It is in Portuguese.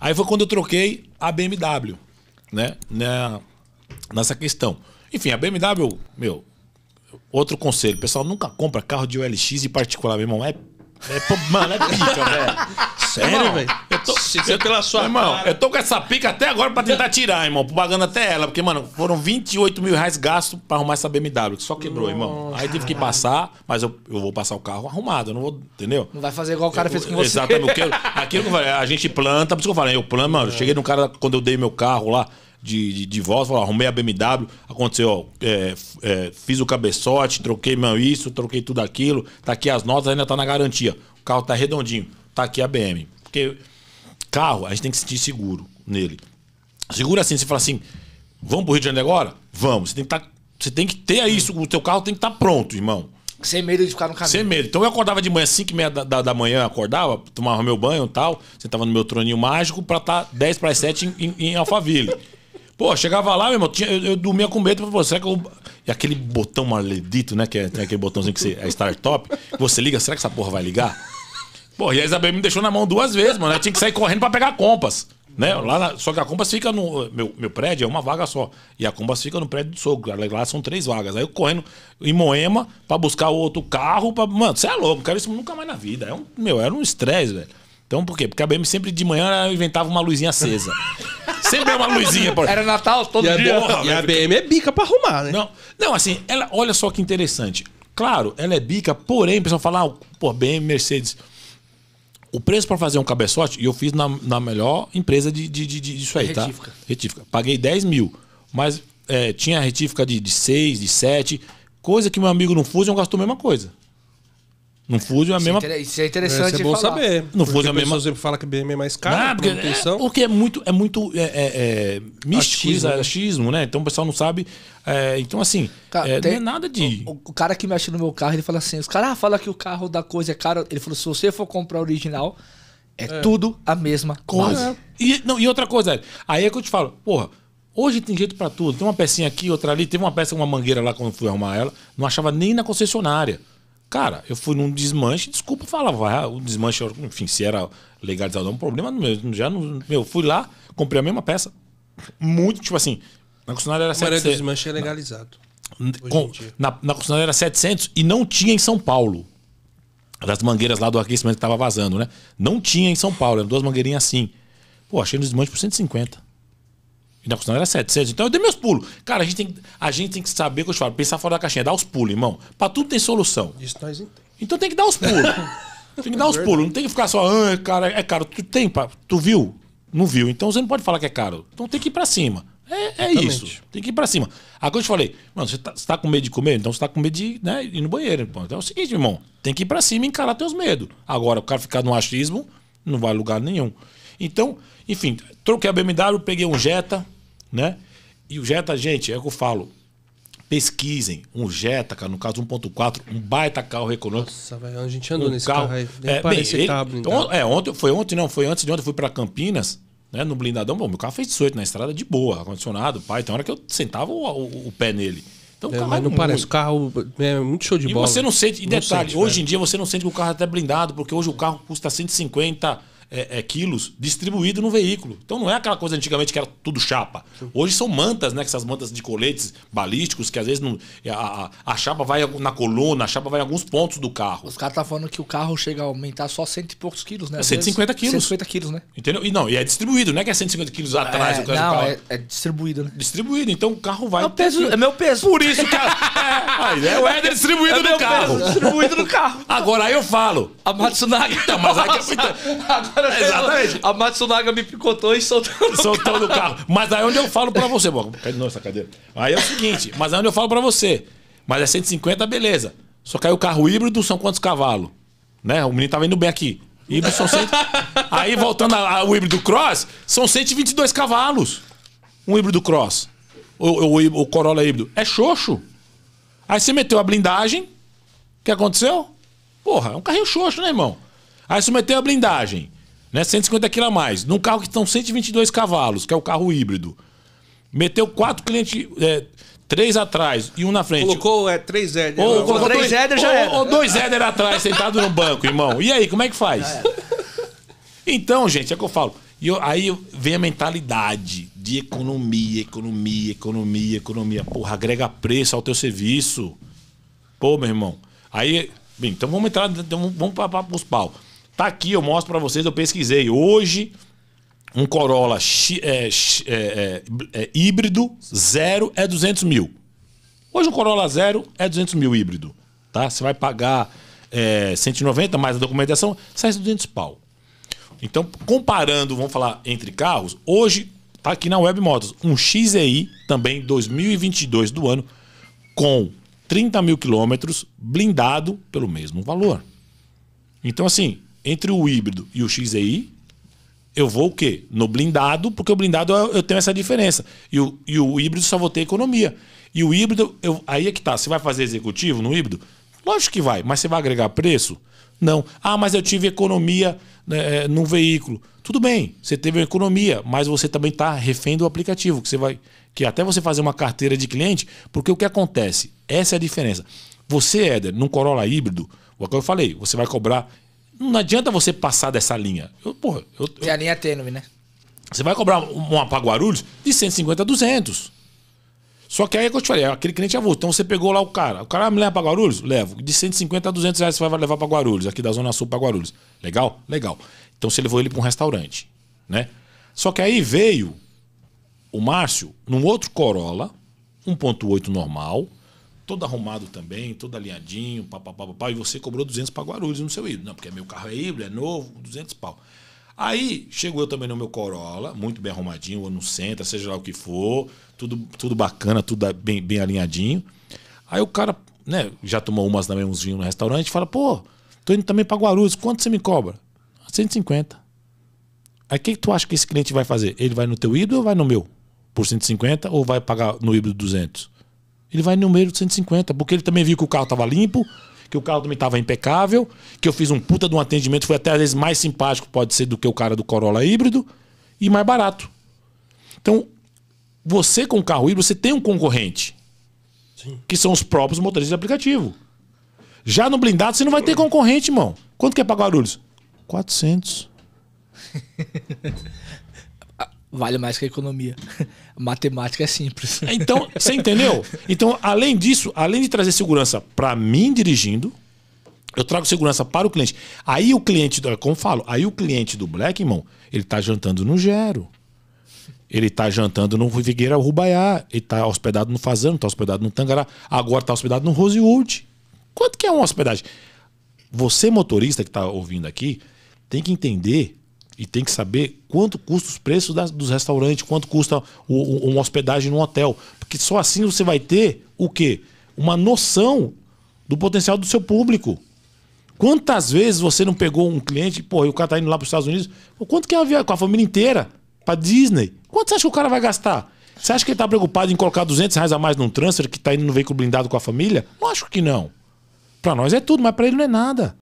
Aí foi quando eu troquei a BMW, né? nessa questão. Enfim, a BMW, meu, outro conselho, pessoal, nunca compra carro de OLX e particular, meu irmão. É, é mano, é pica, velho. Sério, velho? tô, eu, pela sua irmão, cara. eu tô com essa pica até agora pra tentar tirar, irmão. Pagando até ela. Porque, mano, foram 28 mil reais gastos pra arrumar essa BMW, que só quebrou, irmão. Aí tive que passar, mas eu, eu vou passar o carro arrumado, eu não vou. Entendeu? Não vai fazer igual o cara eu, fez com você. Exatamente. Aquilo, aquilo que eu falei, a gente planta, por isso que eu falei, eu plano, mano. Eu cheguei num cara, quando eu dei meu carro lá, de, de, de voz, falou, arrumei a BMW, aconteceu, ó, é, é, fiz o cabeçote, troquei meu isso, troquei tudo aquilo, tá aqui as notas, ainda tá na garantia. O carro tá redondinho, tá aqui a BM. Porque Carro, a gente tem que sentir seguro nele. Seguro assim, você fala assim, vamos pro Rio de Janeiro agora? Vamos. Você tem que, tá, você tem que ter isso, o teu carro tem que estar tá pronto, irmão. Sem medo de ficar no caminho. Sem medo. Então eu acordava de manhã, 5 e meia da, da, da manhã, acordava, tomava meu banho e tal, sentava no meu troninho mágico pra estar tá 10 para 7 em, em, em Alphaville. Pô, chegava lá, meu irmão, tinha, eu, eu, dormia com medo, pô, será que eu. E aquele botão maledito, né? Que é, tem aquele botãozinho que você. É startup, top. Você liga, será que essa porra vai ligar? Pô, e a Isabel me deixou na mão duas vezes, mano. Eu tinha que sair correndo pra pegar a Compass. Né? Lá na... só que a Compass fica no. Meu, meu prédio é uma vaga só. E a Compass fica no prédio do sogro. Lá são três vagas. Aí eu correndo em Moema pra buscar o outro carro. Pra... Mano, você é louco, quero isso nunca mais na vida. É um, meu, era um estresse, velho. Então por quê? Porque a BM sempre de manhã inventava uma luzinha acesa. sempre é uma luzinha. Por... Era Natal todo e dia. A Porra, e a BM é bica pra arrumar, né? Não, não assim, ela, olha só que interessante. Claro, ela é bica, porém, o pessoal fala, ah, pô, BM, Mercedes. O preço para fazer um cabeçote, e eu fiz na, na melhor empresa de, de, de, de disso aí, retífica. tá? Retífica. Retífica. Paguei 10 mil, mas é, tinha retífica de, de 6, de 7, coisa que meu amigo no Fusion gastou a mesma coisa. No Fusion é a mesma. Isso é, isso é interessante. É, isso é bom falar. saber. No Fusion é a mesma. Você fala que BM é mais caro. Ah, porque, é, porque é muito, é muito é, é, é místico, é né? achismo. né? Então o pessoal não sabe. então, assim, cara, tem, não é nada de. O, o, cara que mexe no meu carro, ele fala assim: os caras ah, falam que o carro da coisa é caro. Ele falou: se você for comprar original, é, tudo a mesma coisa. E, não, e outra coisa, aí é que eu te falo: porra, Hoje tem jeito para tudo. Tem uma pecinha aqui, outra ali. Teve uma peça, uma mangueira lá quando fui arrumar ela. Não achava nem na concessionária. Cara, eu fui num desmanche, desculpa falar, vai, ah, o desmanche, enfim, se era legalizado é um problema meu. Já não, meu, fui lá, comprei a mesma peça. Muito, tipo assim, na concessionária era 700. O desmanche é legalizado. Na, com, na, na concessionária era 700 e não tinha em São Paulo. Das mangueiras lá do aquecimento que tava vazando, né? Não tinha em São Paulo, eram duas mangueirinhas assim. Pô, achei no desmanche por 150. E na costura era 700. Então eu dei meus pulos. Cara, a gente tem, a gente tem que saber, como eu te falo, pensar fora da caixinha, dar os pulos, irmão. Pra tudo tem solução. Isso nós entendemos. Então tem que dar os pulos. tem que dar os pulos. Não tem que ficar só, ah, cara, é caro. Tu tem, pra... tu viu? Não viu. Então você não pode falar que é caro. Então tem que ir pra cima. É, é isso. Tem que ir pra cima. Agora eu te falei, mano, você tá, você tá, com medo de comer? Então você tá com medo de né, ir no banheiro. Irmão. Então é o seguinte, irmão. Tem que ir pra cima e encarar teus medos. Agora, o cara ficar no achismo, não vai a lugar nenhum. Então, enfim, troquei a BMW, peguei um Jetta, né? E o Jetta, gente, é o que eu falo. Pesquisem um Jetta, cara, no caso 1.4, um baita carro econômico. Nossa, velho, a gente andou um nesse carro, carro aí. Nem é, bem, ele, então. é, ontem, foi ontem, não, foi antes de ontem, fui para Campinas, né, no blindadão. Bom, meu carro fez 18 na estrada de boa, ar-condicionado, pai. Tem hora que eu sentava o, o, o pé nele. Então, é, carro mas é não parece, o carro é, é muito show de e bola. E você não sente, e detalhe, sente, hoje velho. em né? dia você não sente que o carro é até blindado, porque hoje o carro custa 150 é, é, quilos distribuído no veículo. Então não é aquela coisa antigamente que era tudo chapa. Hoje são mantas, né? Essas mantas de coletes balísticos, que às vezes não, a, a chapa vai na coluna, a chapa vai em alguns pontos do carro. Os caras estão tá falando que o carro chega a aumentar só cento e poucos quilos, né? É 150 vezes, quilos. 150 quilos, né? Entendeu? E não, e é distribuído, não é que é 150 quilos atrás é, o carro. Não, é, é, distribuído, né? Distribuído, então o carro vai. É, o peso, é meu peso. Por isso que. A, é, né? é, distribuído é no carro. Peso, distribuído no carro. Agora aí eu falo. A Matsunaga. Então, mas aí é que. É cara. É, exatamente. A Matsunaga me picotou e soltou no Soltou carro. no carro. Mas aí onde eu falo pra você, cai de novo essa cadeira. Aí é o seguinte, mas aí onde eu falo pra você, mas é 150, beleza. Só caiu o carro híbrido, são quantos cavalos? Né? O menino tava indo bem aqui. Híbrido são 100... Aí voltando ao híbrido cross, são 122 cavalos. Um híbrido cross. O, o, o Corolla híbrido. É xoxo. Aí você meteu a blindagem. O que aconteceu? Porra, é um carrinho xoxo, né, irmão? Aí você meteu a blindagem né? 150 quilos a mais. Num carro que estão 122 cavalos, que é o carro híbrido. Meteu quatro clientes. É, três atrás e um na frente. Colocou é, três éder. Ou, colocou três dois, éder já ou, Ou dois éder atrás, sentado no banco, irmão. E aí, como é que faz? Então, gente, é que eu falo. E eu, aí vem a mentalidade de economia, economia, economia, economia. Porra, agrega preço ao teu serviço. Pô, meu irmão. Aí, bem, então vamos entrar, então vamos para os pau. Tá aqui, eu mostro para vocês, eu pesquisei. Hoje, um Corolla é, é, é, é, híbrido zero é 200 mil. Hoje um Corolla zero é 200 mil híbrido. Tá? Você vai pagar é, 190 mais a documentação, sai 200 pau. Então, comparando, vamos falar entre carros, hoje tá aqui na Web Motos um XEI também 2022 do ano com 30 mil quilômetros blindado pelo mesmo valor. Então, assim, entre o híbrido e o XEI, eu vou o quê? No blindado, porque o blindado é, eu, tenho essa diferença. E o, e o híbrido só vou ter economia. E o híbrido, eu, aí é que tá. Você vai fazer executivo no híbrido? Lógico que vai, mas você vai agregar preço? Não. Ah, mas eu tive economia né, é, num veículo. Tudo bem, você teve uma economia, mas você também está refém do aplicativo, que você vai. Que até você fazer uma carteira de cliente, porque o que acontece? Essa é a diferença. Você, Éder, num Corolla híbrido, o que eu falei, você vai cobrar não adianta você passar dessa linha. Eu, porra, eu, eu... É a linha tênue, né? Você vai cobrar uma para Guarulhos de 150 a 200. Só que aí é que eu te falei, é aquele cliente já voltou. Então você pegou lá o cara. O cara ah, me leva para Guarulhos? Levo. De 150 a 200 reais você vai levar para Guarulhos, aqui da Zona Sul para Guarulhos. Legal? Legal. Então você levou ele para um restaurante, né? Só que aí veio o Márcio num outro Corolla, 1.8 normal, todo arrumado também, todo alinhadinho, papapá, papá, e você cobrou 200 para Guarulhos no seu híbrido. Não, porque é meu carro é híbrido, é novo, 200 pau. Aí chegou eu também no meu Corolla, muito bem arrumadinho, ou no Centra, seja lá o que for, tudo, tudo bacana, tudo bem, bem alinhadinho. Aí o cara, né, já tomou umas também, uns vinhos no restaurante, fala, pô, tô indo também para Guarulhos, quanto você me cobra? 150. Aí o que, que tu acha que esse cliente vai fazer? Ele vai no teu híbrido ou vai no meu? Por 150 ou vai pagar no híbrido 200? Ele vai no meio de 150, porque ele também viu que o carro estava limpo, que o carro também estava impecável, que eu fiz um puta de um atendimento, foi até às vezes mais simpático, pode ser, do que o cara do Corolla híbrido, e mais barato. Então, você com o carro híbrido, você tem um concorrente, Sim. que são os próprios motoristas de aplicativo. Já no blindado, você não vai ter concorrente, irmão. Quanto que é para Guarulhos? 400. vale mais que a economia. matemática é simples. É, então, você entendeu? Então, além disso, além de trazer segurança para mim dirigindo, eu trago segurança para o cliente. Aí o cliente, é como falo, aí o cliente do Black, irmão, ele tá jantando no Gero. Ele tá jantando no Vigueira Rubaiá, ele tá hospedado no Fazano, tá hospedado no Tangará, agora tá hospedado no Rosewood. Quanto que é uma hospedagem? Você motorista que tá ouvindo aqui, tem que entender e tem que saber quanto custa os preços das, dos restaurantes, quanto custa o, o, uma hospedagem num hotel. Porque só assim você vai ter o quê? Uma noção do potencial do seu público. Quantas vezes você não pegou um cliente, pô, e o cara tá indo lá para os Estados Unidos, quanto que é a viagem com a família inteira para Disney? Quanto você acha que o cara vai gastar? Você acha que ele está preocupado em colocar 200 reais a mais num transfer que está indo no veículo blindado com a família? Lógico que não. Para nós é tudo, mas para ele não é nada.